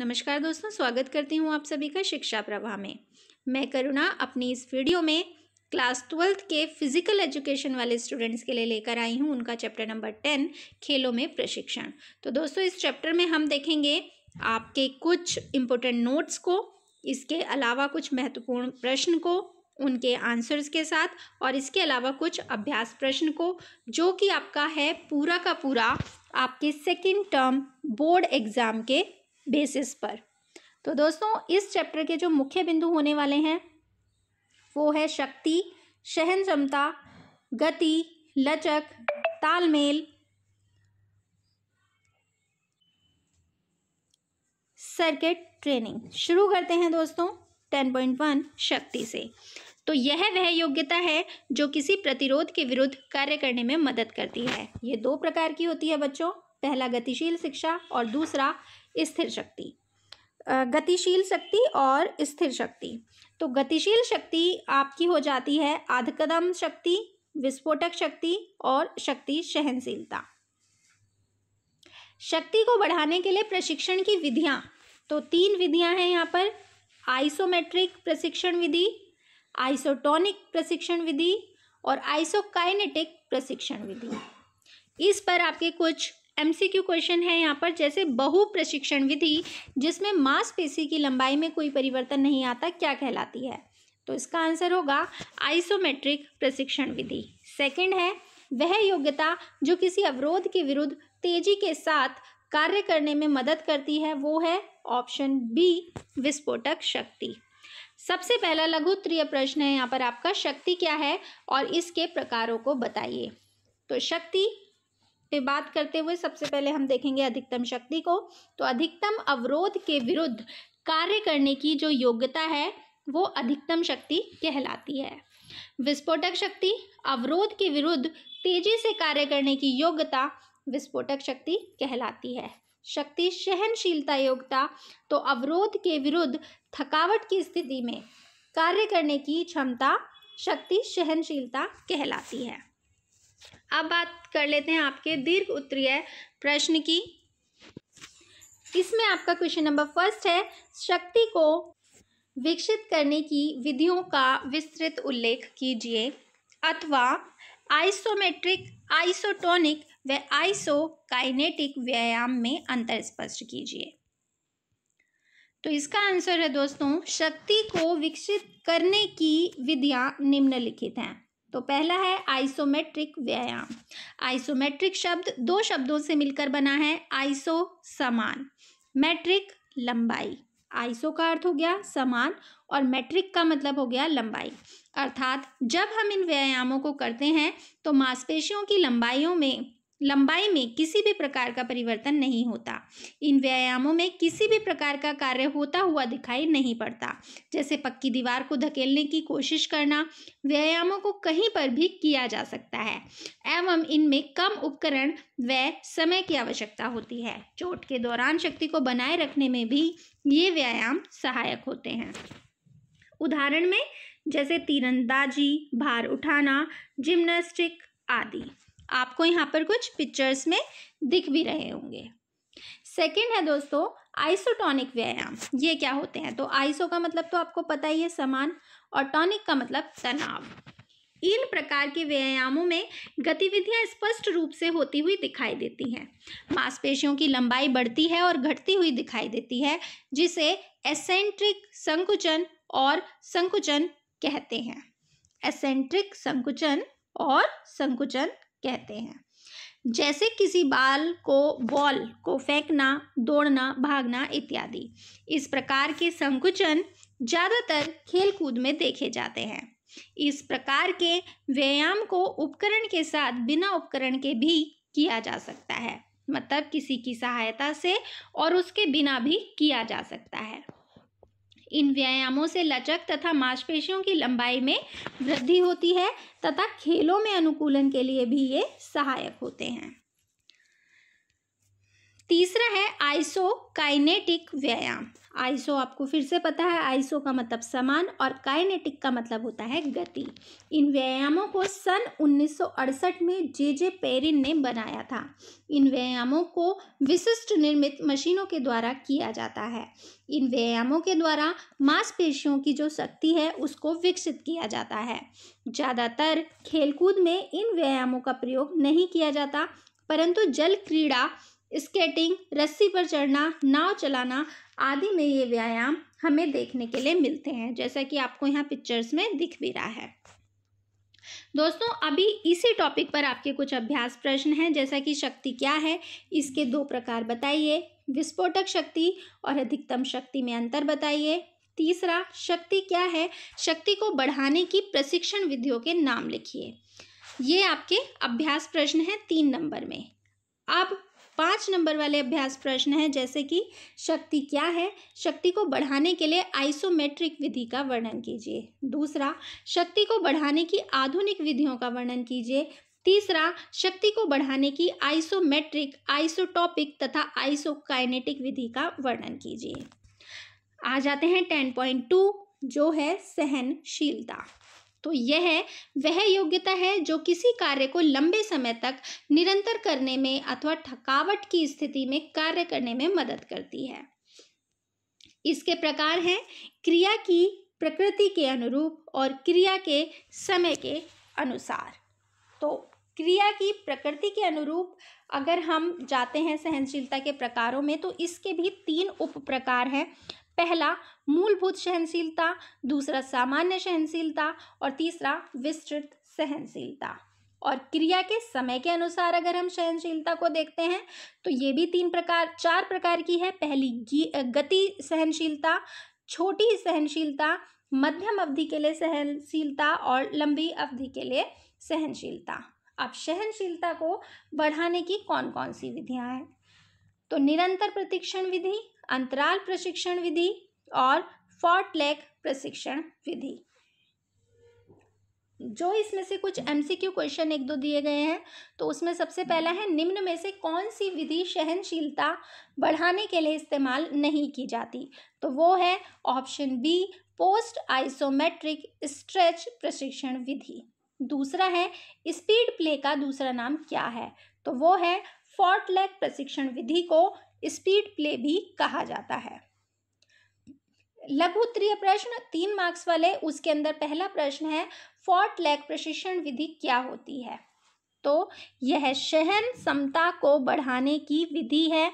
नमस्कार दोस्तों स्वागत करती हूँ आप सभी का शिक्षा प्रवाह में मैं करुणा अपनी इस वीडियो में क्लास ट्वेल्थ के फिजिकल एजुकेशन वाले स्टूडेंट्स के लिए लेकर आई हूँ उनका चैप्टर नंबर टेन खेलों में प्रशिक्षण तो दोस्तों इस चैप्टर में हम देखेंगे आपके कुछ इम्पोर्टेंट नोट्स को इसके अलावा कुछ महत्वपूर्ण प्रश्न को उनके आंसर्स के साथ और इसके अलावा कुछ अभ्यास प्रश्न को जो कि आपका है पूरा का पूरा आपके सेकेंड टर्म बोर्ड एग्ज़ाम के बेसिस पर तो दोस्तों इस चैप्टर के जो मुख्य बिंदु होने वाले हैं वो है शक्ति सहन क्षमता गति लचक तालमेल सर्किट ट्रेनिंग शुरू करते हैं दोस्तों टेन पॉइंट वन शक्ति से तो यह वह योग्यता है जो किसी प्रतिरोध के विरुद्ध कार्य करने में मदद करती है ये दो प्रकार की होती है बच्चों पहला गतिशील शिक्षा और दूसरा स्थिर शक्ति गतिशील शक्ति और स्थिर शक्ति तो गतिशील शक्ति आपकी हो जाती है अधकदम शक्ति विस्फोटक शक्ति और शक्ति सहनशीलता शक्ति को बढ़ाने के लिए प्रशिक्षण की विधियां तो तीन विधियां हैं यहाँ पर आइसोमेट्रिक प्रशिक्षण विधि आइसोटोनिक प्रशिक्षण विधि और आइसोकाइनेटिक प्रशिक्षण विधि इस पर आपके कुछ एमसीक्यू क्वेश्चन है यहाँ पर जैसे बहु प्रशिक्षण विधि जिसमें मांसपेशी की लंबाई में कोई परिवर्तन नहीं आता क्या कहलाती है तो इसका आंसर होगा आइसोमेट्रिक प्रशिक्षण विधि सेकंड है वह योग्यता जो किसी अवरोध के विरुद्ध तेजी के साथ कार्य करने में मदद करती है वो है ऑप्शन बी विस्फोटक शक्ति सबसे पहला लघु त्रिय प्रश्न है यहाँ पर आपका शक्ति क्या है और इसके प्रकारों को बताइए तो शक्ति पे बात करते हुए सबसे पहले हम देखेंगे अधिकतम शक्ति को तो अधिकतम अवरोध के विरुद्ध कार्य करने की जो योग्यता है वो अधिकतम शक्ति कहलाती है विस्फोटक शक्ति अवरोध के विरुद्ध तेजी से कार्य करने की योग्यता विस्फोटक शक्ति कहलाती है शक्ति सहनशीलता योग्यता तो अवरोध के विरुद्ध थकावट की स्थिति में कार्य करने की क्षमता शक्ति सहनशीलता कहलाती है अब बात कर लेते हैं आपके दीर्घ उत्तरीय प्रश्न की इसमें आपका क्वेश्चन नंबर फर्स्ट है शक्ति को विकसित करने की विधियों का विस्तृत उल्लेख कीजिए अथवा आइसोमेट्रिक आइसोटोनिक व आइसोकाइनेटिक व्यायाम में अंतर स्पष्ट कीजिए तो इसका आंसर है दोस्तों शक्ति को विकसित करने की विधियां निम्नलिखित हैं तो पहला है आइसोमेट्रिक व्यायाम आइसोमेट्रिक शब्द दो शब्दों से मिलकर बना है आइसो समान मैट्रिक लंबाई आइसो का अर्थ हो गया समान और मैट्रिक का मतलब हो गया लंबाई अर्थात जब हम इन व्यायामों को करते हैं तो मांसपेशियों की लंबाइयों में लंबाई में किसी भी प्रकार का परिवर्तन नहीं होता इन व्यायामों में किसी भी प्रकार का कार्य होता हुआ दिखाई नहीं पड़ता जैसे पक्की दीवार को धकेलने की कोशिश करना व्यायामों को कहीं पर भी किया जा सकता है एवं इनमें कम उपकरण व समय की आवश्यकता होती है चोट के दौरान शक्ति को बनाए रखने में भी ये व्यायाम सहायक होते हैं उदाहरण में जैसे तीरंदाजी भार उठाना जिम्नास्टिक आदि आपको यहाँ पर कुछ पिक्चर्स में दिख भी रहे होंगे सेकेंड है दोस्तों आइसोटॉनिक व्यायाम ये क्या होते हैं तो आइसो का मतलब तो आपको पता ही है समान और टॉनिक का मतलब तनाव इन प्रकार के व्यायामों में गतिविधियां स्पष्ट रूप से होती हुई दिखाई देती हैं मांसपेशियों की लंबाई बढ़ती है और घटती हुई दिखाई देती है जिसे एसेंट्रिक संकुचन और संकुचन कहते हैं एसेंट्रिक संकुचन और संकुचन कहते हैं जैसे किसी बाल को बॉल को फेंकना दौड़ना भागना इत्यादि इस प्रकार के संकुचन ज़्यादातर खेलकूद में देखे जाते हैं इस प्रकार के व्यायाम को उपकरण के साथ बिना उपकरण के भी किया जा सकता है मतलब किसी की सहायता से और उसके बिना भी किया जा सकता है इन व्यायामों से लचक तथा मांसपेशियों की लंबाई में वृद्धि होती है तथा खेलों में अनुकूलन के लिए भी ये सहायक होते हैं तीसरा है आइसोकाइनेटिक व्यायाम आइसो आपको फिर से पता है आइसो का मतलब समान और काइनेटिक का मतलब होता है गति इन व्यायामों को सन 1968 में जे जे पेरिन ने बनाया था इन व्यायामों को विशिष्ट निर्मित मशीनों के द्वारा किया जाता है इन व्यायामों के द्वारा मांसपेशियों की जो शक्ति है उसको विकसित किया जाता है ज़्यादातर खेलकूद में इन व्यायामों का प्रयोग नहीं किया जाता परंतु जल क्रीड़ा स्केटिंग रस्सी पर चढ़ना नाव चलाना आदि में ये व्यायाम हमें देखने के लिए मिलते हैं जैसा कि आपको यहाँ पिक्चर्स में दिख भी रहा है दोस्तों अभी इसी टॉपिक पर आपके कुछ अभ्यास प्रश्न हैं जैसा कि शक्ति क्या है इसके दो प्रकार बताइए विस्फोटक शक्ति और अधिकतम शक्ति में अंतर बताइए तीसरा शक्ति क्या है शक्ति को बढ़ाने की प्रशिक्षण विधियों के नाम लिखिए ये आपके अभ्यास प्रश्न हैं तीन नंबर में अब पाँच नंबर वाले अभ्यास प्रश्न हैं जैसे कि शक्ति क्या है शक्ति को बढ़ाने के लिए आइसोमेट्रिक विधि का वर्णन कीजिए दूसरा शक्ति को बढ़ाने की आधुनिक विधियों का वर्णन कीजिए तीसरा शक्ति को बढ़ाने की आइसोमेट्रिक आइसोटॉपिक तथा आइसोकाइनेटिक विधि का वर्णन कीजिए आ जाते हैं टेन पॉइंट टू जो है सहनशीलता तो यह वह योग्यता है जो किसी कार्य को लंबे समय तक निरंतर करने में अथवा थकावट की स्थिति में कार्य करने में मदद करती है इसके प्रकार हैं क्रिया की प्रकृति के अनुरूप और क्रिया के समय के अनुसार तो क्रिया की प्रकृति के अनुरूप अगर हम जाते हैं सहनशीलता के प्रकारों में तो इसके भी तीन उप प्रकार हैं पहला मूलभूत सहनशीलता दूसरा सामान्य सहनशीलता और तीसरा विस्तृत सहनशीलता और क्रिया के समय के अनुसार अगर हम सहनशीलता को देखते हैं तो ये भी तीन प्रकार चार प्रकार की है पहली गति सहनशीलता छोटी सहनशीलता मध्यम अवधि के लिए सहनशीलता और लंबी अवधि के लिए सहनशीलता अब सहनशीलता को बढ़ाने की कौन कौन सी विधियां हैं तो निरंतर प्रतीक्षण विधि अंतराल प्रशिक्षण विधि और फॉर्टलेक प्रशिक्षण विधि जो इसमें से कुछ एमसीक्यू क्वेश्चन एक दो दिए गए हैं तो उसमें सबसे पहला है निम्न में से कौन सी विधि सहनशीलता बढ़ाने के लिए इस्तेमाल नहीं की जाती तो वो है option B post isometric stretch प्रशिक्षण विधि दूसरा है स्पीड प्ले का दूसरा नाम क्या है तो वो है लेग प्रशिक्षण विधि को स्पीड प्ले भी कहा जाता है लघु उत्तरीय प्रश्न तीन मार्क्स वाले उसके अंदर पहला प्रश्न है फोर्ट लैग प्रशिक्षण विधि क्या होती है तो यह सहन समता को बढ़ाने की विधि है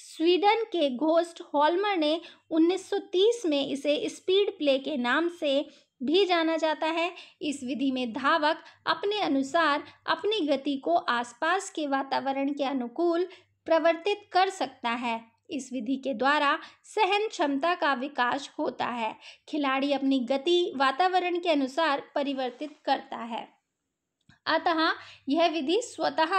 स्वीडन के घोस्ट हॉलमर ने 1930 में इसे स्पीड प्ले के नाम से भी जाना जाता है इस विधि में धावक अपने अनुसार अपनी गति को आसपास के वातावरण के अनुकूल प्रवर्तित कर सकता है इस विधि के द्वारा सहन क्षमता का विकास होता है खिलाड़ी अपनी गति वातावरण के अनुसार परिवर्तित करता है अतः यह विधि स्वतः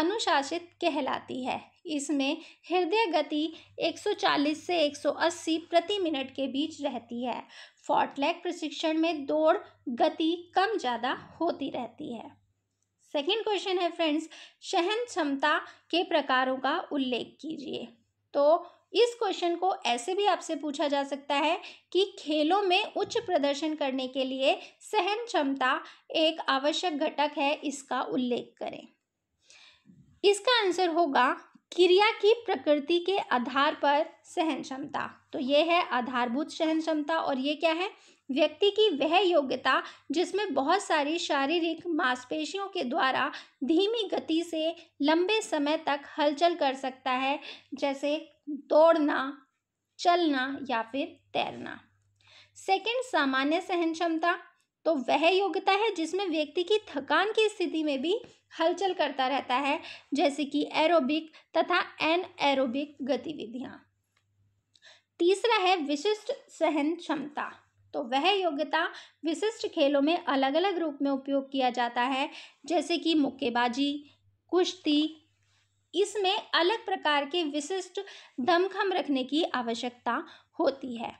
अनुशासित कहलाती है इसमें हृदय गति 140 से 180 प्रति मिनट के बीच रहती है फॉर्टलैग प्रशिक्षण में दौड़ गति कम ज़्यादा होती रहती है सेकेंड क्वेश्चन है फ्रेंड्स सहन क्षमता के प्रकारों का उल्लेख कीजिए तो इस क्वेश्चन को ऐसे भी आपसे पूछा जा सकता है कि खेलों में उच्च प्रदर्शन करने के लिए सहन क्षमता एक आवश्यक घटक है इसका उल्लेख करें इसका आंसर होगा क्रिया की प्रकृति के आधार पर सहन क्षमता तो ये है आधारभूत सहन क्षमता और ये क्या है व्यक्ति की वह योग्यता जिसमें बहुत सारी शारीरिक मांसपेशियों के द्वारा धीमी गति से लंबे समय तक हलचल कर सकता है जैसे दौड़ना चलना या फिर तैरना सेकंड सामान्य सहन क्षमता तो वह योग्यता है जिसमें व्यक्ति की थकान की स्थिति में भी हलचल करता रहता है जैसे कि एरोबिक तथा एन एरोबिक गतिविधियाँ तीसरा है विशिष्ट सहन क्षमता तो वह योग्यता विशिष्ट खेलों में अलग अलग रूप में उपयोग किया जाता है जैसे कि मुक्केबाजी कुश्ती इसमें अलग प्रकार के विशिष्ट दमखम रखने की आवश्यकता होती है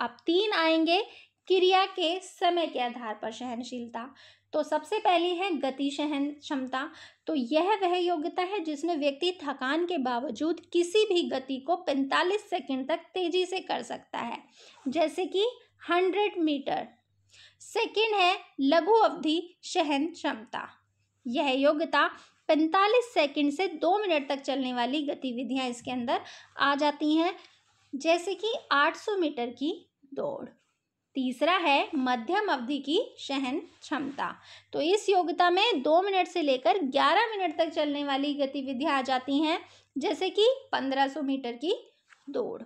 अब तीन आएंगे क्रिया के समय के आधार पर सहनशीलता तो सबसे पहली है गति सहन क्षमता तो यह वह योग्यता है जिसमें व्यक्ति थकान के बावजूद किसी भी गति को 45 सेकंड तक तेजी से कर सकता है जैसे कि हंड्रेड मीटर सेकेंड है लघु अवधि सहन क्षमता यह योग्यता पैंतालीस सेकेंड से दो मिनट तक चलने वाली गतिविधियां इसके अंदर आ जाती हैं जैसे कि आठ सौ मीटर की दौड़ तीसरा है मध्यम अवधि की सहन क्षमता तो इस योग्यता में दो मिनट से लेकर ग्यारह मिनट तक चलने वाली गतिविधियां आ जाती हैं जैसे कि पंद्रह सौ मीटर की दौड़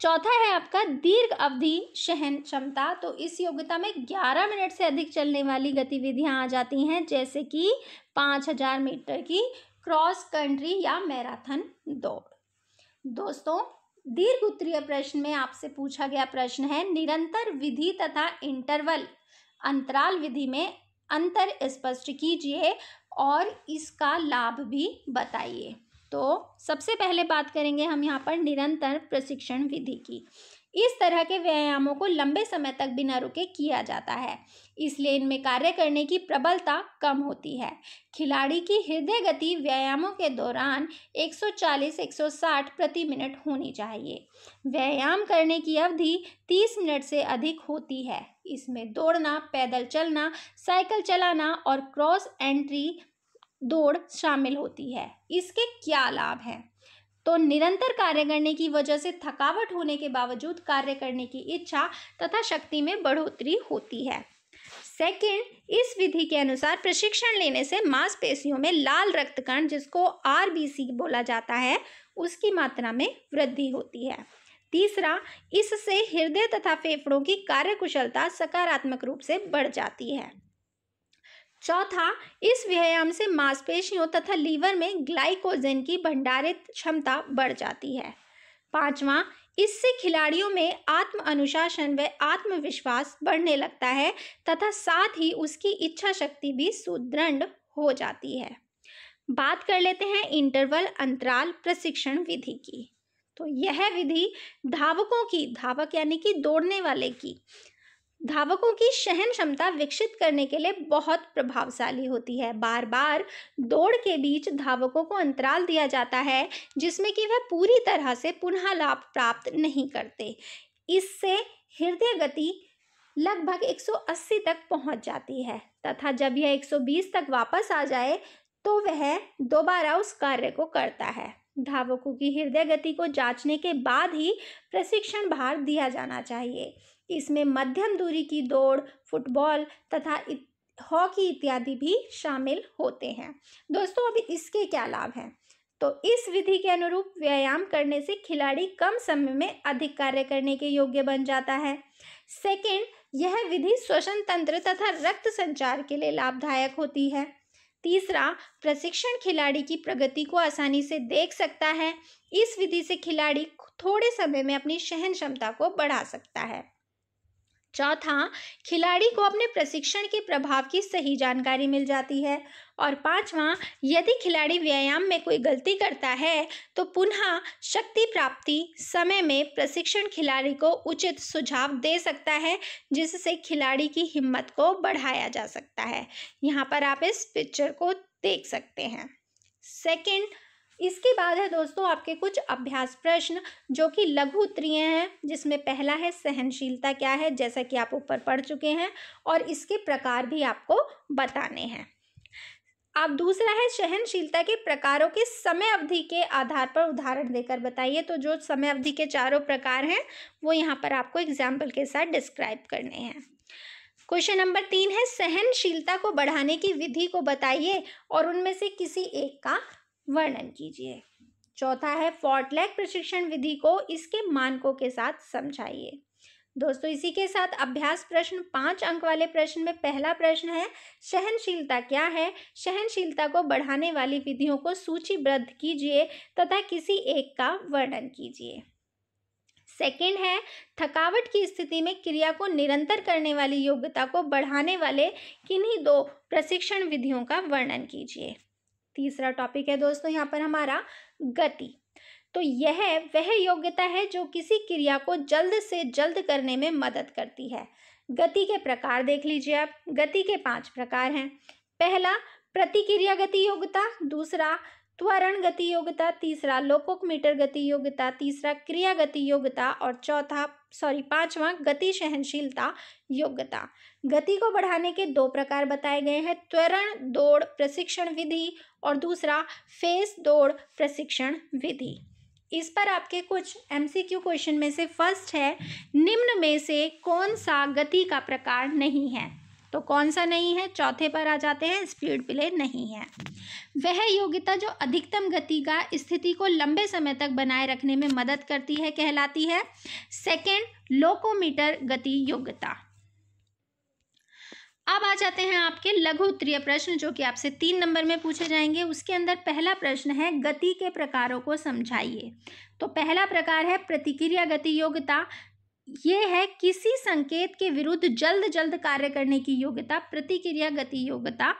चौथा है आपका दीर्घ अवधि सहन क्षमता तो इस योग्यता में 11 मिनट से अधिक चलने वाली गतिविधियां आ जाती हैं जैसे कि 5000 मीटर की क्रॉस कंट्री या मैराथन दौड़ दोस्तों दीर्घ उत्तरीय प्रश्न में आपसे पूछा गया प्रश्न है निरंतर विधि तथा इंटरवल अंतराल विधि में अंतर स्पष्ट कीजिए और इसका लाभ भी बताइए तो सबसे पहले बात करेंगे हम यहाँ पर निरंतर प्रशिक्षण विधि की इस तरह के व्यायामों को लंबे समय तक बिना रुके किया जाता है इसलिए इनमें कार्य करने की प्रबलता कम होती है खिलाड़ी की हृदय गति व्यायामों के दौरान 140-160 प्रति मिनट होनी चाहिए व्यायाम करने की अवधि 30 मिनट से अधिक होती है इसमें दौड़ना पैदल चलना साइकिल चलाना और क्रॉस एंट्री दौड़ शामिल होती है इसके क्या लाभ हैं तो निरंतर कार्य करने की वजह से थकावट होने के बावजूद कार्य करने की इच्छा तथा शक्ति में बढ़ोतरी होती है सेकंड इस विधि के अनुसार प्रशिक्षण लेने से मांसपेशियों में लाल रक्त कण जिसको आर बोला जाता है उसकी मात्रा में वृद्धि होती है तीसरा इससे हृदय तथा फेफड़ों की कार्यकुशलता सकारात्मक रूप से बढ़ जाती है चौथा इस व्यायाम से मांसपेशियों तथा लीवर में ग्लाइकोजन की भंडारित क्षमता बढ़ जाती है पांचवा इससे खिलाड़ियों में आत्म अनुशासन व आत्मविश्वास बढ़ने लगता है तथा साथ ही उसकी इच्छा शक्ति भी सुदृढ़ हो जाती है बात कर लेते हैं इंटरवल अंतराल प्रशिक्षण विधि की तो यह विधि धावकों की धावक यानी कि दौड़ने वाले की धावकों की सहन क्षमता विकसित करने के लिए बहुत प्रभावशाली होती है बार बार दौड़ के बीच धावकों को अंतराल दिया जाता है जिसमें कि वह पूरी तरह से पुनः लाभ प्राप्त नहीं करते इससे हृदय गति लगभग 180 तक पहुंच जाती है तथा जब यह 120 तक वापस आ जाए तो वह दोबारा उस कार्य को करता है धावकों की हृदय गति को जांचने के बाद ही प्रशिक्षण भार दिया जाना चाहिए इसमें मध्यम दूरी की दौड़ फुटबॉल तथा हॉकी इत्यादि भी शामिल होते हैं दोस्तों अभी इसके क्या लाभ हैं तो इस विधि के अनुरूप व्यायाम करने से खिलाड़ी कम समय में अधिक कार्य करने के योग्य बन जाता है सेकंड यह विधि श्वसन तंत्र तथा रक्त संचार के लिए लाभदायक होती है तीसरा प्रशिक्षण खिलाड़ी की प्रगति को आसानी से देख सकता है इस विधि से खिलाड़ी थोड़े समय में अपनी सहन क्षमता को बढ़ा सकता है चौथा खिलाड़ी को अपने प्रशिक्षण के प्रभाव की सही जानकारी मिल जाती है और पांचवा यदि खिलाड़ी व्यायाम में कोई गलती करता है तो पुनः शक्ति प्राप्ति समय में प्रशिक्षण खिलाड़ी को उचित सुझाव दे सकता है जिससे खिलाड़ी की हिम्मत को बढ़ाया जा सकता है यहाँ पर आप इस पिक्चर को देख सकते हैं सेकंड इसके बाद है दोस्तों आपके कुछ अभ्यास प्रश्न जो कि लघु उत्तरीय हैं जिसमें पहला है सहनशीलता क्या है जैसा कि आप ऊपर पढ़ चुके हैं और इसके प्रकार भी आपको बताने हैं आप दूसरा है सहनशीलता के प्रकारों के समय अवधि के आधार पर उदाहरण देकर बताइए तो जो समय अवधि के चारों प्रकार हैं वो यहाँ पर आपको एग्जाम्पल के साथ डिस्क्राइब करने हैं क्वेश्चन नंबर तीन है सहनशीलता को बढ़ाने की विधि को बताइए और उनमें से किसी एक का वर्णन कीजिए चौथा है फॉर्टलैक प्रशिक्षण विधि को इसके मानकों के साथ समझाइए दोस्तों इसी के साथ अभ्यास प्रश्न पाँच अंक वाले प्रश्न में पहला प्रश्न है सहनशीलता क्या है सहनशीलता को बढ़ाने वाली विधियों को सूचीबद्ध कीजिए तथा किसी एक का वर्णन कीजिए सेकेंड है थकावट की स्थिति में क्रिया को निरंतर करने वाली योग्यता को बढ़ाने वाले किन्हीं दो प्रशिक्षण विधियों का वर्णन कीजिए तीसरा टॉपिक है दोस्तों यहाँ पर हमारा गति तो यह वह योग्यता है जो किसी क्रिया को जल्द से जल्द करने में मदद करती है गति के प्रकार देख लीजिए आप गति के पांच प्रकार हैं पहला प्रतिक्रिया गति योग्यता दूसरा त्वरण गति योग्यता तीसरा लोकोक मीटर गति योग्यता तीसरा क्रिया गति योग्यता और चौथा सॉरी पांचवा गति सहनशीलता योग्यता गति को बढ़ाने के दो प्रकार बताए गए हैं त्वरण दौड़ प्रशिक्षण विधि और दूसरा फेस दौड़ प्रशिक्षण विधि इस पर आपके कुछ एमसीक्यू क्वेश्चन में से फर्स्ट है निम्न में से कौन सा गति का प्रकार नहीं है तो कौन सा नहीं है चौथे पर आ जाते हैं स्पीड प्ले नहीं है वह योग्यता जो अधिकतम गति का स्थिति को लंबे समय तक बनाए रखने में मदद करती है कहलाती है सेकेंड लोकोमीटर गति योग्यता अब आ जाते हैं आपके लघु उत्तरीय प्रश्न जो कि आपसे तीन नंबर में पूछे जाएंगे उसके अंदर पहला प्रश्न है गति के प्रकारों को समझाइए तो पहला प्रकार है प्रतिक्रिया गति योग्यता ये है किसी संकेत के विरुद्ध जल्द जल्द कार्य करने की योग्यता प्रतिक्रिया गति योग्यता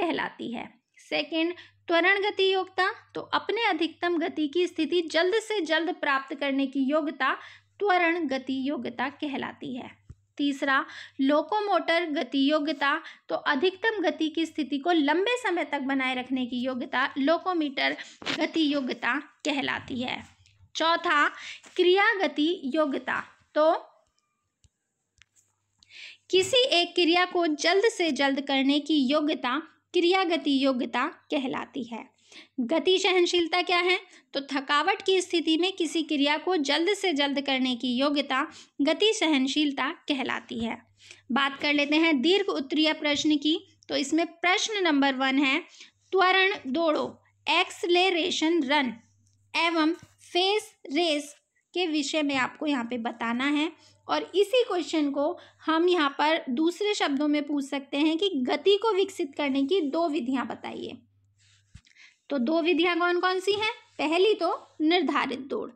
कहलाती है सेकंड त्वरण गति योग्यता तो अपने अधिकतम गति की स्थिति जल्द से जल्द प्राप्त करने की योग्यता त्वरण गति योग्यता कहलाती है तीसरा लोकोमोटर गति योग्यता तो अधिकतम गति की स्थिति को लंबे समय तक बनाए रखने की योग्यता लोकोमीटर गति योग्यता कहलाती है चौथा क्रिया गति योग्यता तो किसी एक क्रिया को जल्द से जल्द करने की योग्यता क्रिया गति योग्यता कहलाती है गति सहनशीलता क्या है तो थकावट की स्थिति में किसी क्रिया को जल्द से जल्द करने की योग्यता गति सहनशीलता कहलाती है बात कर लेते हैं दीर्घ उत्तरीय प्रश्न की तो इसमें प्रश्न नंबर वन है त्वरण दौड़ो एक्सलेरेशन रन एवं फेस रेस के विषय में आपको यहाँ पे बताना है और इसी क्वेश्चन को हम यहाँ पर दूसरे शब्दों में पूछ सकते हैं कि गति को विकसित करने की दो विधियाँ बताइए तो दो विधियाँ कौन कौन सी हैं पहली तो निर्धारित दौड़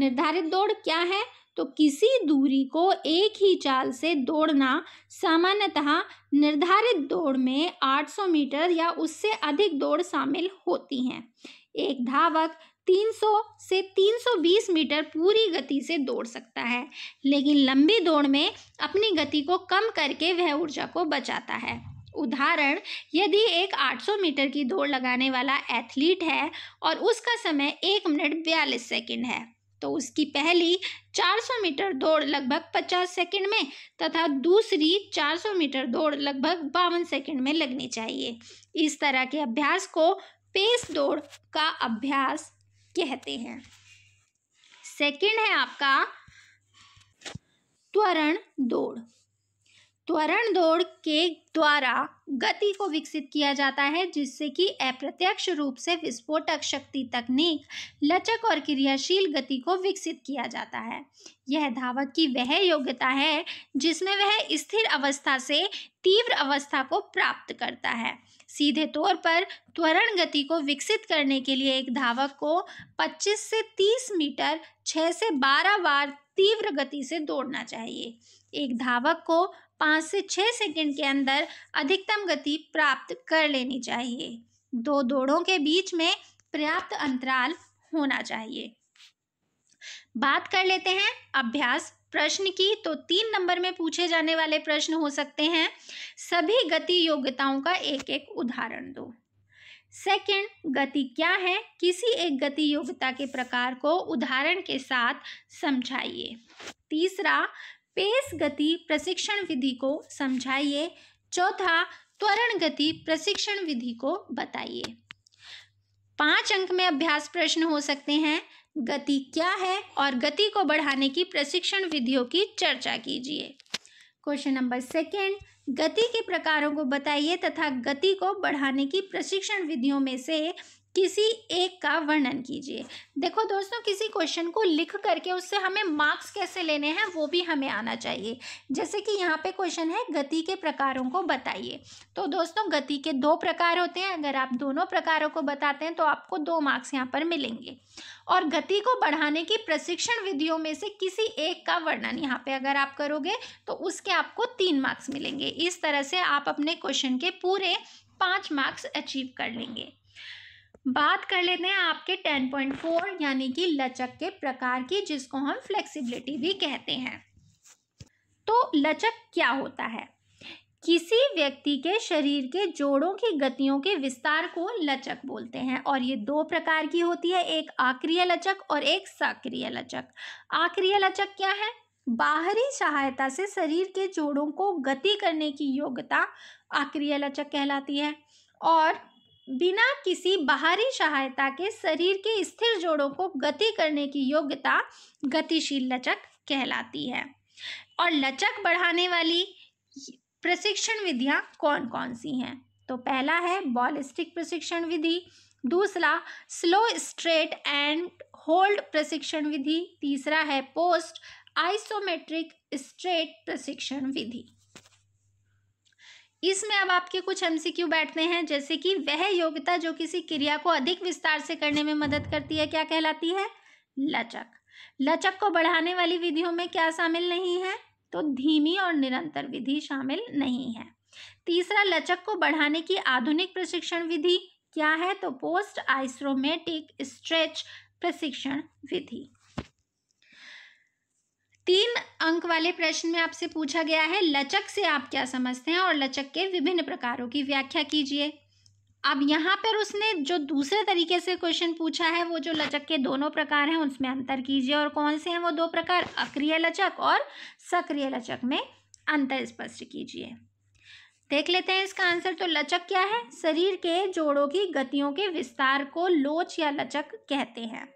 निर्धारित दौड़ क्या है तो किसी दूरी को एक ही चाल से दौड़ना सामान्यतः निर्धारित दौड़ में 800 मीटर या उससे अधिक दौड़ शामिल होती हैं एक धावक 300 से 320 मीटर पूरी गति से दौड़ सकता है लेकिन लंबी दौड़ में अपनी गति को कम करके वह ऊर्जा को बचाता है उदाहरण यदि एक 800 मीटर की दौड़ लगाने वाला एथलीट है और उसका समय एक मिनट बयालीस सेकेंड है तो उसकी पहली 400 मीटर दौड़ लगभग 50 सेकंड में तथा दूसरी 400 मीटर दौड़ लगभग बावन सेकंड में लगनी चाहिए इस तरह के अभ्यास को पेस दौड़ का अभ्यास कहते हैं सेकंड है आपका त्वरण दौड़ त्वरण दौड़ के द्वारा गति को विकसित किया जाता है जिससे कि अप्रत्यक्ष रूप से विस्फोटक शक्ति तकनीक लचक और क्रियाशील गति को विकसित किया जाता है यह धावक की वह योग्यता है जिसमें वह स्थिर अवस्था से तीव्र अवस्था को प्राप्त करता है सीधे तौर पर त्वरण गति को विकसित करने के लिए एक धावक को 25 से 30 मीटर 6 से 12 बार तीव्र गति से दौड़ना चाहिए एक धावक को 5 से 6 सेकंड के अंदर अधिकतम गति प्राप्त कर लेनी चाहिए दो दौड़ों के बीच में पर्याप्त अंतराल होना चाहिए बात कर लेते हैं अभ्यास प्रश्न की तो तीन नंबर में पूछे जाने वाले प्रश्न हो सकते हैं सभी गति योग्यताओं का एक एक उदाहरण दो सेकंड गति क्या है किसी एक गति योग्यता के प्रकार को उदाहरण के साथ समझाइए तीसरा पेस गति प्रशिक्षण विधि को समझाइए चौथा त्वरण गति प्रशिक्षण विधि को बताइए पांच अंक में अभ्यास प्रश्न हो सकते हैं गति क्या है और गति को बढ़ाने की प्रशिक्षण विधियों की चर्चा कीजिए क्वेश्चन नंबर सेकेंड गति के प्रकारों को बताइए तथा गति को बढ़ाने की प्रशिक्षण विधियों में से किसी एक का वर्णन कीजिए देखो दोस्तों किसी क्वेश्चन को लिख करके उससे हमें मार्क्स कैसे लेने हैं वो भी हमें आना चाहिए जैसे कि यहाँ पे क्वेश्चन है गति के प्रकारों को बताइए तो दोस्तों गति के दो प्रकार होते हैं अगर आप दोनों प्रकारों को बताते हैं तो आपको दो मार्क्स यहाँ पर मिलेंगे और गति को बढ़ाने की प्रशिक्षण विधियों में से किसी एक का वर्णन यहाँ पे अगर आप करोगे तो उसके आपको तीन मार्क्स मिलेंगे इस तरह से आप अपने क्वेश्चन के पूरे पाँच मार्क्स अचीव कर लेंगे बात कर लेते हैं आपके टेन पॉइंट फोर यानी कि लचक के प्रकार की जिसको हम फ्लेक्सिबिलिटी भी कहते हैं तो लचक क्या होता है किसी व्यक्ति के शरीर के जोड़ों की गतियों के विस्तार को लचक बोलते हैं और ये दो प्रकार की होती है एक आक्रिय लचक और एक सक्रिय लचक आक्रिय लचक क्या है बाहरी सहायता से शरीर के जोड़ों को गति करने की योग्यता आक्रिय लचक कहलाती है और बिना किसी बाहरी सहायता के शरीर के स्थिर जोड़ों को गति करने की योग्यता गतिशील लचक कहलाती है और लचक बढ़ाने वाली प्रशिक्षण विधियाँ कौन कौन सी हैं तो पहला है बॉलिस्टिक प्रशिक्षण विधि दूसरा स्लो स्ट्रेट एंड होल्ड प्रशिक्षण विधि तीसरा है पोस्ट आइसोमेट्रिक स्ट्रेट प्रशिक्षण विधि इसमें अब आपके कुछ एमसीक्यू बैठते हैं जैसे कि वह योग्यता जो किसी क्रिया को अधिक विस्तार से करने में मदद करती है क्या कहलाती है लचक लचक को बढ़ाने वाली विधियों में क्या शामिल नहीं है तो धीमी और निरंतर विधि शामिल नहीं है तीसरा लचक को बढ़ाने की आधुनिक प्रशिक्षण विधि क्या है तो पोस्ट आइसोमेटिक स्ट्रेच प्रशिक्षण विधि तीन अंक वाले प्रश्न में आपसे पूछा गया है लचक से आप क्या समझते हैं और लचक के विभिन्न प्रकारों की व्याख्या कीजिए अब यहाँ पर उसने जो दूसरे तरीके से क्वेश्चन पूछा है वो जो लचक के दोनों प्रकार हैं उसमें अंतर कीजिए और कौन से हैं वो दो प्रकार अक्रिय लचक और सक्रिय लचक में अंतर स्पष्ट कीजिए देख लेते हैं इसका आंसर तो लचक क्या है शरीर के जोड़ों की गतियों के विस्तार को लोच या लचक कहते हैं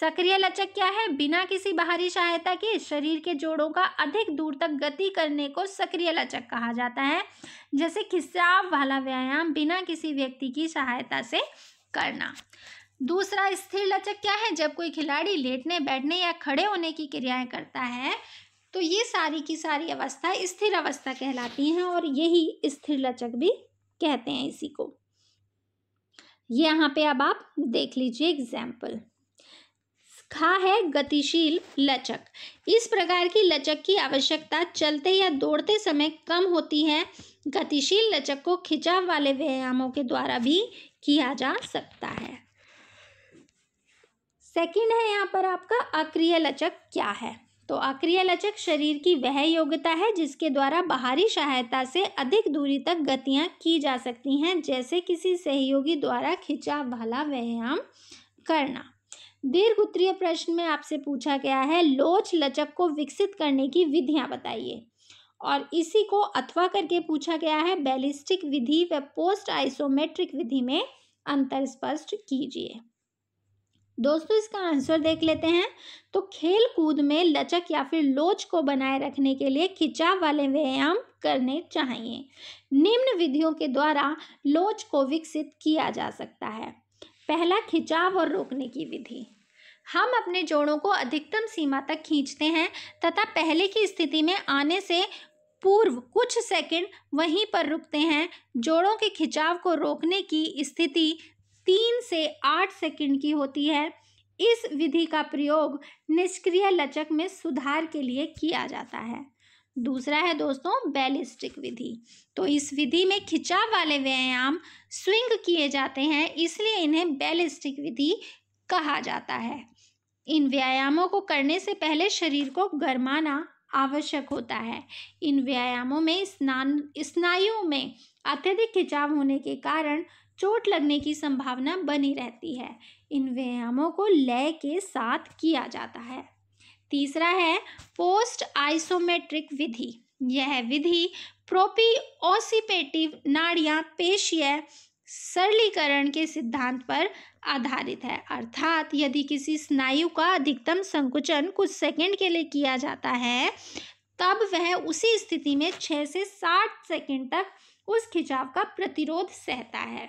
सक्रिय लचक क्या है बिना किसी बाहरी सहायता के शरीर के जोड़ों का अधिक दूर तक गति करने को सक्रिय लचक कहा जाता है जैसे खिंचाव वाला व्यायाम बिना किसी व्यक्ति की सहायता से करना दूसरा स्थिर लचक क्या है जब कोई खिलाड़ी लेटने बैठने या खड़े होने की क्रियाएं करता है तो ये सारी की सारी अवस्था स्थिर अवस्था कहलाती हैं और यही स्थिर लचक भी कहते हैं इसी को यहाँ पे अब आप देख लीजिए एग्जाम्पल खा है गतिशील लचक इस प्रकार की लचक की आवश्यकता चलते या दौड़ते समय कम होती है गतिशील लचक को खिंचाव वाले व्यायामों के द्वारा भी किया जा सकता है सेकंड है यहाँ पर आपका अक्रिय लचक क्या है तो अक्रिय लचक शरीर की वह योग्यता है जिसके द्वारा बाहरी सहायता से अधिक दूरी तक गतियाँ की जा सकती हैं जैसे किसी सहयोगी द्वारा खिंचाव वाला व्यायाम करना दीर्घ उत्तरीय प्रश्न में आपसे पूछा गया है लोच लचक को विकसित करने की विधियां बताइए और इसी को अथवा करके पूछा गया है बैलिस्टिक विधि व पोस्ट आइसोमेट्रिक विधि में अंतर स्पष्ट कीजिए दोस्तों इसका आंसर देख लेते हैं तो खेल कूद में लचक या फिर लोच को बनाए रखने के लिए खिंचाव वाले व्यायाम करने चाहिए निम्न विधियों के द्वारा लोच को विकसित किया जा सकता है पहला खिंचाव और रोकने की विधि हम अपने जोड़ों को अधिकतम सीमा तक खींचते हैं तथा पहले की स्थिति में आने से पूर्व कुछ सेकंड वहीं पर रुकते हैं जोड़ों के खिंचाव को रोकने की स्थिति तीन से आठ सेकंड की होती है इस विधि का प्रयोग निष्क्रिय लचक में सुधार के लिए किया जाता है दूसरा है दोस्तों बैलिस्टिक विधि तो इस विधि में खिंचाव वाले व्यायाम स्विंग किए जाते हैं इसलिए इन्हें बैलिस्टिक विधि कहा जाता है इन व्यायामों को करने से पहले शरीर को गर्माना आवश्यक होता है इन व्यायामों में स्नान स्नायुओं में अत्यधिक खिंचाव होने के कारण चोट लगने की संभावना बनी रहती है इन व्यायामों को लय के साथ किया जाता है तीसरा है पोस्ट आइसोमेट्रिक विधि यह विधि प्रोपीओसिपेटिव नाड़ियां पेशीय सरलीकरण के सिद्धांत पर आधारित है अर्थात यदि किसी स्नायु का अधिकतम संकुचन कुछ सेकंड के लिए किया जाता है तब वह उसी स्थिति में छः से साठ सेकंड तक उस खिंचाव का प्रतिरोध सहता है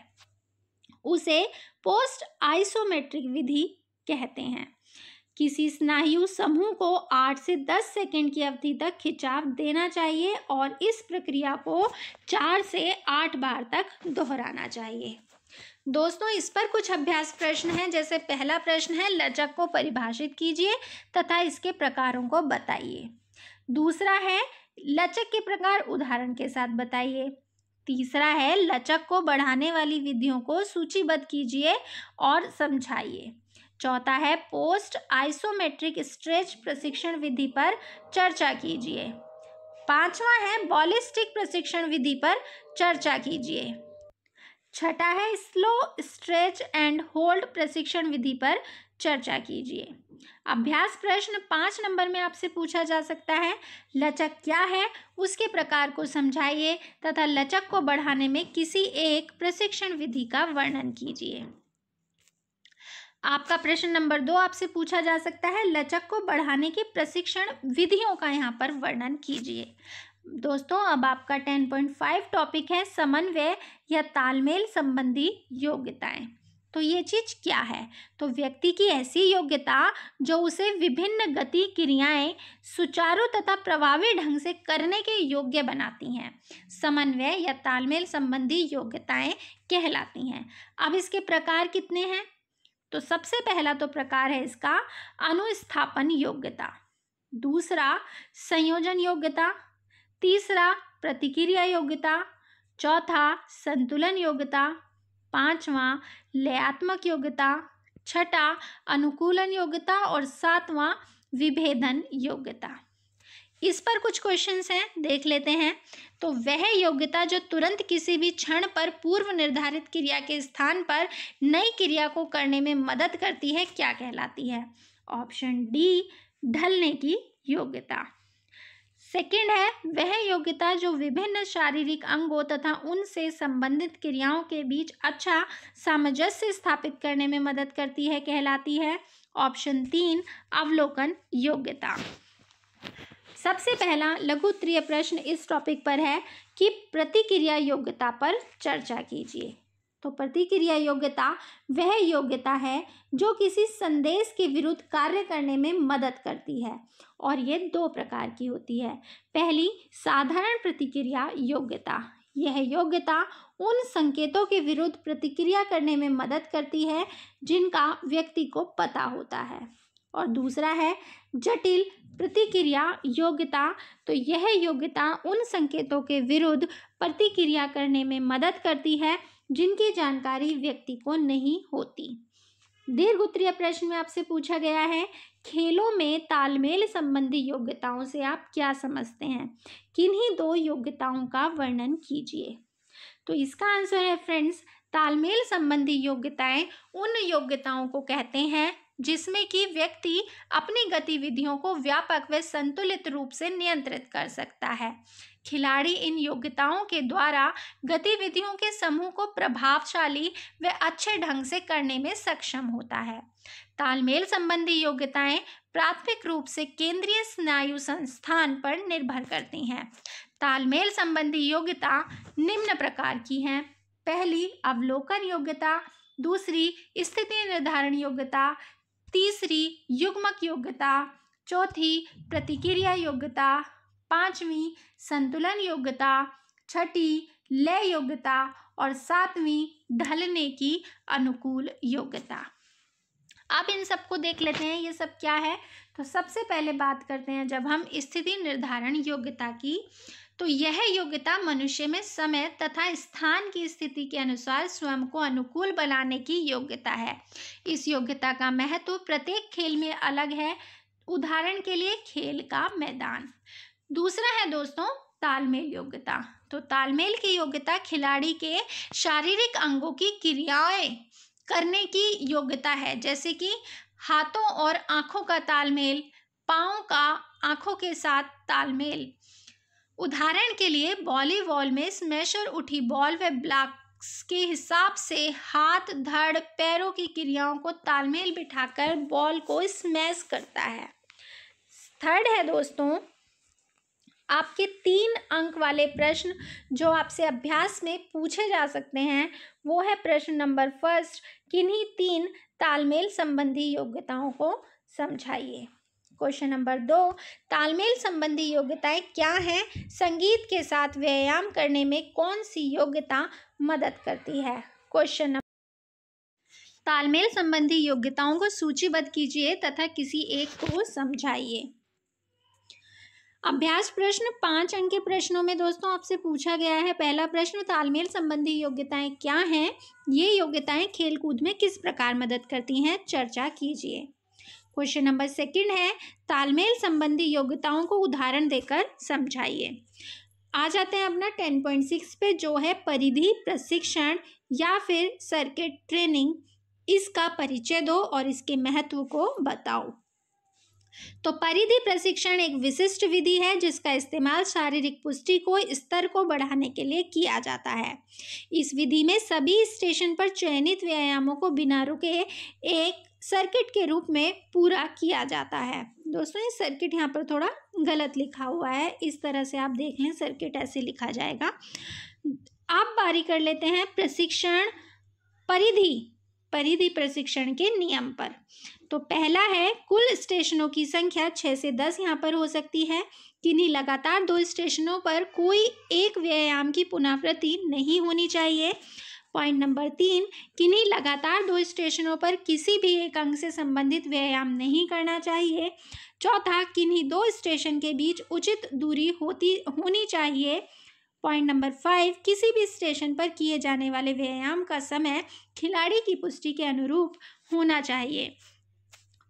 उसे पोस्ट आइसोमेट्रिक विधि कहते हैं किसी स्नायु समूह को 8 से 10 सेकंड की अवधि तक खिंचाव देना चाहिए और इस प्रक्रिया को 4 से 8 बार तक दोहराना चाहिए दोस्तों इस पर कुछ अभ्यास प्रश्न हैं जैसे पहला प्रश्न है लचक को परिभाषित कीजिए तथा इसके प्रकारों को बताइए दूसरा है लचक के प्रकार उदाहरण के साथ बताइए तीसरा है लचक को बढ़ाने वाली विधियों को सूचीबद्ध कीजिए और समझाइए चौथा है पोस्ट आइसोमेट्रिक स्ट्रेच प्रशिक्षण विधि पर चर्चा कीजिए पांचवा है बॉलिस्टिक प्रशिक्षण विधि पर चर्चा कीजिए छठा है स्लो स्ट्रेच एंड होल्ड प्रशिक्षण विधि पर चर्चा कीजिए अभ्यास प्रश्न पाँच नंबर में आपसे पूछा जा सकता है लचक क्या है उसके प्रकार को समझाइए तथा लचक को बढ़ाने में किसी एक प्रशिक्षण विधि का वर्णन कीजिए आपका प्रश्न नंबर दो आपसे पूछा जा सकता है लचक को बढ़ाने की प्रशिक्षण विधियों का यहाँ पर वर्णन कीजिए दोस्तों अब आपका टेन पॉइंट फाइव टॉपिक है समन्वय या तालमेल संबंधी योग्यताएं तो ये चीज क्या है तो व्यक्ति की ऐसी योग्यता जो उसे विभिन्न गति क्रियाएं सुचारू तथा प्रभावी ढंग से करने के योग्य बनाती हैं समन्वय या तालमेल संबंधी योग्यताएं कहलाती हैं अब इसके प्रकार कितने हैं तो सबसे पहला तो प्रकार है इसका अनुस्थापन योग्यता दूसरा संयोजन योग्यता तीसरा प्रतिक्रिया योग्यता चौथा संतुलन योग्यता पांचवा लयात्मक योग्यता छठा अनुकूलन योग्यता और सातवां विभेदन योग्यता इस पर कुछ क्वेश्चंस हैं देख लेते हैं तो वह योग्यता जो तुरंत किसी भी क्षण पर पूर्व निर्धारित क्रिया के स्थान पर नई क्रिया को करने में मदद करती है क्या कहलाती है ऑप्शन डी ढलने की योग्यता सेकेंड है वह योग्यता जो विभिन्न शारीरिक अंगों तथा उनसे संबंधित क्रियाओं के बीच अच्छा सामंजस्य स्थापित करने में मदद करती है कहलाती है ऑप्शन तीन अवलोकन योग्यता सबसे पहला लघु त्रिय प्रश्न इस टॉपिक पर है कि प्रतिक्रिया योग्यता पर चर्चा कीजिए तो प्रतिक्रिया योग्यता वह योग्यता है जो किसी संदेश के विरुद्ध कार्य करने में मदद करती है और ये दो प्रकार की होती है पहली साधारण प्रतिक्रिया योग्यता यह योग्यता उन संकेतों के विरुद्ध प्रतिक्रिया करने में मदद करती है जिनका व्यक्ति को पता होता है और दूसरा है जटिल प्रतिक्रिया योग्यता तो यह योग्यता उन संकेतों के विरुद्ध प्रतिक्रिया करने में मदद करती है जिनकी जानकारी व्यक्ति को नहीं होती दीर्घ उत्तरीय प्रश्न में आपसे पूछा गया है खेलों में तालमेल संबंधी योग्यताओं से आप क्या समझते हैं किन्हीं दो योग्यताओं का वर्णन कीजिए तो इसका आंसर है फ्रेंड्स तालमेल संबंधी योग्यताएं उन योग्यताओं को कहते हैं जिसमें कि व्यक्ति अपनी गतिविधियों को व्यापक व संतुलित रूप से नियंत्रित कर सकता है खिलाड़ी इन योग्यताओं के द्वारा गतिविधियों के समूह को प्रभावशाली व अच्छे ढंग से करने में सक्षम होता है तालमेल संबंधी योग्यताएं प्राथमिक रूप से केंद्रीय स्नायु संस्थान पर निर्भर करती हैं तालमेल संबंधी योग्यता निम्न प्रकार की हैं पहली अवलोकन योग्यता दूसरी स्थिति निर्धारण योग्यता तीसरी युग्मक योग्यता चौथी प्रतिक्रिया योग्यता पांचवी संतुलन योग्यता छठी लय योग्यता और सातवीं ढलने की अनुकूल योग्यता अब इन सबको देख लेते हैं ये सब क्या है तो सबसे पहले बात करते हैं जब हम स्थिति निर्धारण योग्यता की तो यह योग्यता मनुष्य में समय तथा स्थान की स्थिति के अनुसार स्वयं को अनुकूल बनाने की योग्यता है इस योग्यता का महत्व प्रत्येक खेल में अलग है उदाहरण के लिए खेल का मैदान दूसरा है दोस्तों तालमेल योग्यता तो तालमेल की योग्यता खिलाड़ी के शारीरिक अंगों की क्रियाएं करने की योग्यता है जैसे कि हाथों और आँखों का तालमेल पाओ का आँखों के साथ तालमेल उदाहरण के लिए वॉलीबॉल में स्मैशर उठी बॉल व ब्लॉक्स के हिसाब से हाथ धड़ पैरों की क्रियाओं को तालमेल बिठाकर बॉल को स्मैश करता है थर्ड है दोस्तों आपके तीन अंक वाले प्रश्न जो आपसे अभ्यास में पूछे जा सकते हैं वो है प्रश्न नंबर फर्स्ट किन्हीं तीन तालमेल संबंधी योग्यताओं को समझाइए क्वेश्चन नंबर दो तालमेल संबंधी योग्यताएं क्या हैं संगीत के साथ व्यायाम करने में कौन सी योग्यता मदद करती है क्वेश्चन तालमेल संबंधी योग्यताओं को सूचीबद्ध कीजिए तथा किसी एक को समझाइए अभ्यास प्रश्न पांच अंक के प्रश्नों में दोस्तों आपसे पूछा गया है पहला प्रश्न तालमेल संबंधी योग्यताएं क्या हैं ये योग्यताएं खेलकूद में किस प्रकार मदद करती हैं चर्चा कीजिए क्वेश्चन नंबर सेकंड है तालमेल संबंधी योग्यताओं को उदाहरण देकर समझाइए आ जाते हैं अपना टेन पॉइंट सिक्स पे जो है परिधि प्रशिक्षण या फिर सर्किट ट्रेनिंग इसका परिचय दो और इसके महत्व को बताओ तो परिधि प्रशिक्षण एक विशिष्ट विधि है जिसका इस्तेमाल शारीरिक पुष्टि को स्तर को बढ़ाने के लिए किया जाता है इस विधि में सभी स्टेशन पर चयनित व्यायामों को बिना रुके एक सर्किट के रूप में पूरा किया जाता है दोस्तों ये सर्किट यहाँ पर थोड़ा गलत लिखा हुआ है इस तरह से आप देख लें सर्किट ऐसे लिखा जाएगा आप बारी कर लेते हैं प्रशिक्षण परिधि परिधि प्रशिक्षण के नियम पर तो पहला है कुल स्टेशनों की संख्या छः से दस यहाँ पर हो सकती है किन्हीं लगातार दो स्टेशनों पर कोई एक व्यायाम की पुनरावृत्ति नहीं होनी चाहिए पॉइंट नंबर तीन किन्हीं लगातार दो स्टेशनों पर किसी भी एक अंग से संबंधित व्यायाम नहीं करना चाहिए चौथा किन्हीं दो स्टेशन के बीच उचित दूरी होती होनी चाहिए पॉइंट नंबर फाइव किसी भी स्टेशन पर किए जाने वाले व्यायाम का समय खिलाड़ी की पुष्टि के अनुरूप होना चाहिए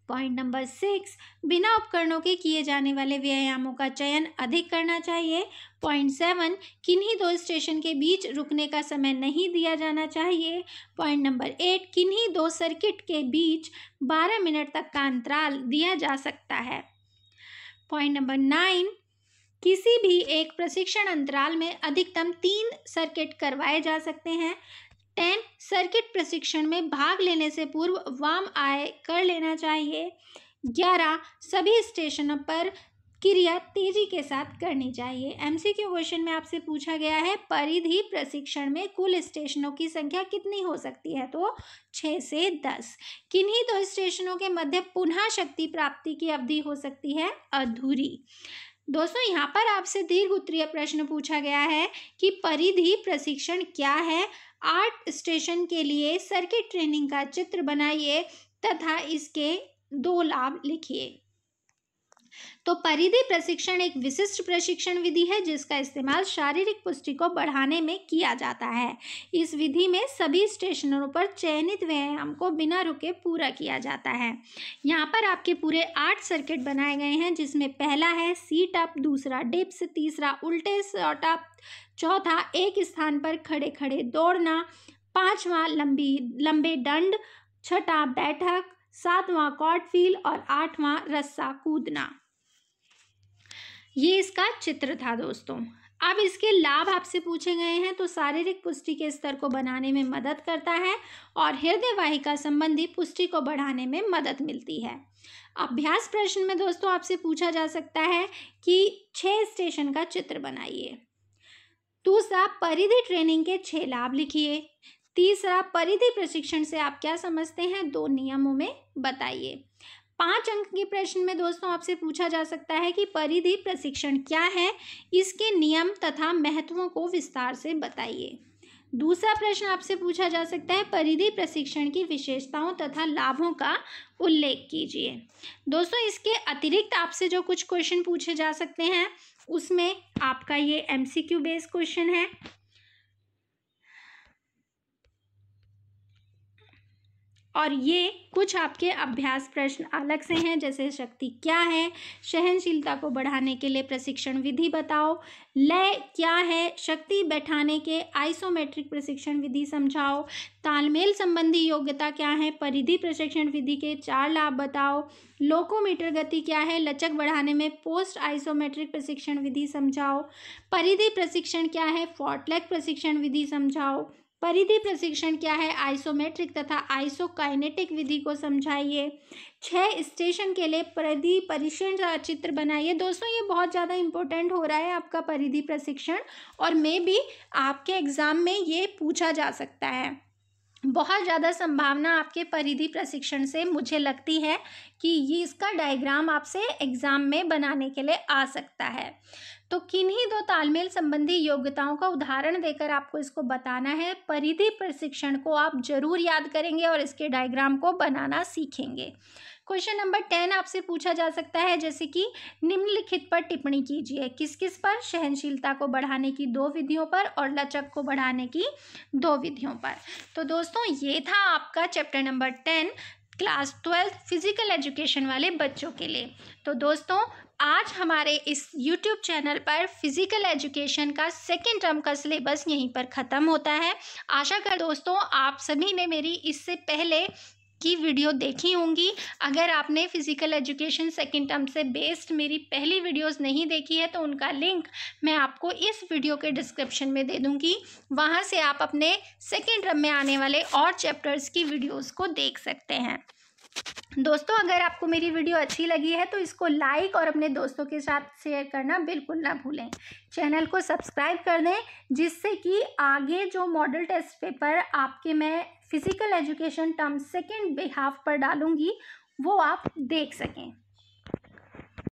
पॉइंट नंबर सिक्स बिना उपकरणों के किए जाने वाले व्यायामों का चयन अधिक करना चाहिए पॉइंट सेवन किन्हीं दो स्टेशन के बीच रुकने का समय नहीं दिया जाना चाहिए पॉइंट नंबर एट किन्हीं दो सर्किट के बीच बारह मिनट तक का अंतराल दिया जा सकता है पॉइंट नंबर नाइन किसी भी एक प्रशिक्षण अंतराल में अधिकतम तीन सर्किट करवाए जा सकते हैं टेन सर्किट प्रशिक्षण में भाग लेने से पूर्व वाम आय कर लेना चाहिए ग्यारह सभी स्टेशनों पर क्रिया तेजी के साथ करनी चाहिए एमसीक्यू क्वेश्चन में आपसे पूछा गया है परिधि प्रशिक्षण में कुल स्टेशनों की संख्या कितनी हो सकती है तो छः से दस किन्हीं दो स्टेशनों के मध्य पुनः शक्ति प्राप्ति की अवधि हो सकती है अधूरी दोस्तों यहाँ पर आपसे दीर्घ उत्तरीय प्रश्न पूछा गया है कि परिधि प्रशिक्षण क्या है आर्ट स्टेशन के लिए सर्किट ट्रेनिंग का चित्र बनाइए तथा इसके दो लाभ लिखिए तो परिधि प्रशिक्षण एक विशिष्ट प्रशिक्षण विधि है जिसका इस्तेमाल शारीरिक पुष्टि को बढ़ाने में किया जाता है इस विधि में सभी स्टेशनों पर चयनित व्यायाम को बिना रुके पूरा किया जाता है यहाँ पर आपके पूरे आठ सर्किट बनाए गए हैं जिसमें पहला है सीट अप दूसरा डिप्स तीसरा उल्टे शॉट अप चौथा एक स्थान पर खड़े खड़े दौड़ना पांचवा लंबी लंबे दंड छठा बैठक सातवां कॉटफील और आठवां रस्सा कूदना ये इसका चित्र था दोस्तों अब इसके लाभ आपसे पूछे गए हैं तो शारीरिक पुष्टि के स्तर को बनाने में मदद करता है और हृदय वाहिका संबंधी पुष्टि को बढ़ाने में मदद मिलती है अभ्यास प्रश्न में दोस्तों आपसे पूछा जा सकता है कि छः स्टेशन का चित्र बनाइए दूसरा परिधि ट्रेनिंग के छः लाभ लिखिए तीसरा परिधि प्रशिक्षण से आप क्या समझते हैं दो नियमों में बताइए पाँच अंक के प्रश्न में दोस्तों आपसे पूछा जा सकता है कि परिधि प्रशिक्षण क्या है इसके नियम तथा महत्वों को विस्तार से बताइए दूसरा प्रश्न आपसे पूछा जा सकता है परिधि प्रशिक्षण की विशेषताओं तथा लाभों का उल्लेख कीजिए दोस्तों इसके अतिरिक्त आपसे जो कुछ क्वेश्चन पूछे जा सकते हैं उसमें आपका ये M C Q based question है और ये कुछ आपके अभ्यास प्रश्न अलग से हैं जैसे शक्ति क्या है सहनशीलता को बढ़ाने के लिए प्रशिक्षण विधि बताओ लय क्या है शक्ति बैठाने के आइसोमेट्रिक प्रशिक्षण विधि समझाओ तालमेल संबंधी योग्यता क्या है परिधि प्रशिक्षण विधि के चार लाभ बताओ लोकोमीटर गति क्या है लचक बढ़ाने में पोस्ट आइसोमेट्रिक प्रशिक्षण विधि समझाओ परिधि प्रशिक्षण क्या है फॉटलेक प्रशिक्षण विधि समझाओ परिधि प्रशिक्षण क्या है आइसोमेट्रिक तथा आइसोकाइनेटिक विधि को समझाइए छः स्टेशन के लिए परिधि परीक्षण चित्र बनाइए दोस्तों ये बहुत ज़्यादा इम्पोर्टेंट हो रहा है आपका परिधि प्रशिक्षण और मे भी आपके एग्ज़ाम में ये पूछा जा सकता है बहुत ज़्यादा संभावना आपके परिधि प्रशिक्षण से मुझे लगती है कि ये इसका डायग्राम आपसे एग्ज़ाम में बनाने के लिए आ सकता है तो किन्हीं दो तालमेल संबंधी योग्यताओं का उदाहरण देकर आपको इसको बताना है परिधि प्रशिक्षण को आप जरूर याद करेंगे और इसके डायग्राम को बनाना सीखेंगे क्वेश्चन नंबर टेन आपसे पूछा जा सकता है जैसे कि निम्नलिखित पर टिप्पणी कीजिए किस किस पर सहनशीलता को बढ़ाने की दो विधियों पर और लचक को बढ़ाने की दो विधियों पर तो दोस्तों ये था आपका chapter number ten class twelfth physical education वाले बच्चों के लिए तो दोस्तों आज हमारे इस YouTube चैनल पर फिज़िकल एजुकेशन का सेकेंड टर्म का सिलेबस यहीं पर ख़त्म होता है आशा कर दोस्तों आप सभी ने मेरी इससे पहले की वीडियो देखी होंगी अगर आपने फ़िज़िकल एजुकेशन सेकेंड टर्म से बेस्ड मेरी पहली वीडियोस नहीं देखी है तो उनका लिंक मैं आपको इस वीडियो के डिस्क्रिप्शन में दे दूंगी वहाँ से आप अपने सेकेंड टर्म में आने वाले और चैप्टर्स की वीडियोस को देख सकते हैं दोस्तों अगर आपको मेरी वीडियो अच्छी लगी है तो इसको लाइक और अपने दोस्तों के साथ शेयर करना बिल्कुल ना भूलें चैनल को सब्सक्राइब कर दें जिससे कि आगे जो मॉडल टेस्ट पेपर आपके मैं physical education term second behalf पर डालूंगी वो आप देख सकें